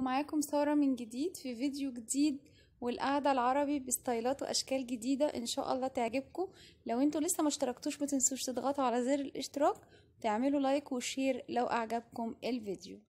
ومعاكم سارة من جديد في فيديو جديد والقعدة العربي بستايلات وأشكال جديدة إن شاء الله تعجبكم لو انتوا لسه ما اشتركتوش ما تنسوش تضغطوا على زر الاشتراك وتعملوا لايك وشير لو أعجبكم الفيديو